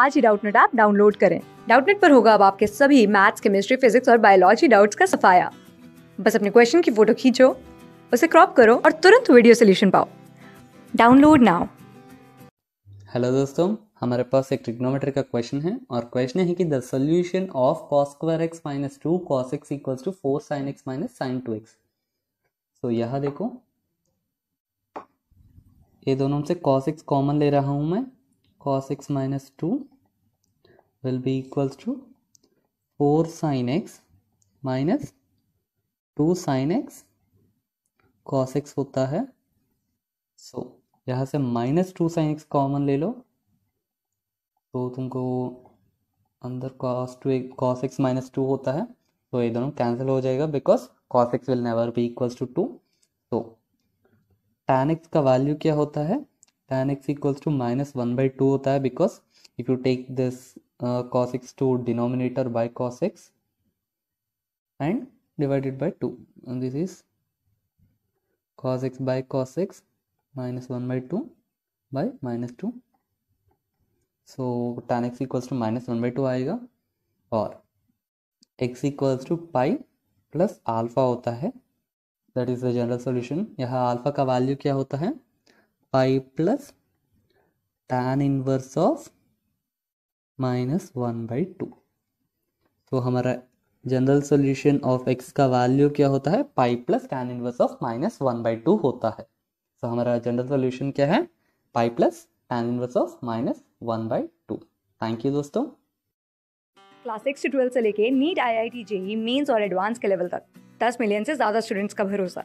आज ही Doubtnut app download करें डाउटनेट पर होगा अब आपके सभी मैथ्स केमिस्ट्री फिजिक्स और बायोलॉजी डाउट्स का सफाया बस अपने क्वेश्चन की फोटो खींचो उसे क्रॉप करो और तुरंत वीडियो सोल्यूशन पाओ डाउनलोड नाउ हेलो दोस्तों हमारे पास एक ट्रिग्नोमेट्री का क्वेश्चन है और क्वेश्चन है कि the solution of cos square x minus two cos x equal to four sine x minus sine two x so यहाँ देखो ये दोनों से कॉस एक्स कॉमन ले रहा हूँ मैं cos x minus 2 will be equals to 4 sin x minus 2 sin x cos x होता है so, यहाँ से minus 2 sin x common ले लो तो तुमको अंदर cos 2 cos x minus 2 होता है तो ये दोनों cancel हो जाएगा because cos x will never be equals to 2 तो tan x का value क्या होता है tan x equals to minus one by two होता है because if you take this cos x to denominator by cos x and divided by 2 and this is cos x by cos x minus 1 by 2 by minus 2 so tan x equals to minus 1 by 2 आएगा और x equals to pi plus alpha होता है that is the general solution यहाँ alpha का value क्या होता है pi plus tan inverse of minus 1 by 2. तो हमारा जनरल सॉल्यूशन ऑफ एक्स का वैल्यू क्या होता है pi plus tan inverse of minus one by two होता है सो तो so, हमारा जनरल सॉल्यूशन क्या है pi plus tan inverse of minus one by two thank you दोस्तों क्लास सिक्स से ट्वेल्थ से लेके NEET I I T JEE mains और एडवांस के लेवल तक दस मिलियन से ज़्यादा स्टूडेंट्स का भरोसा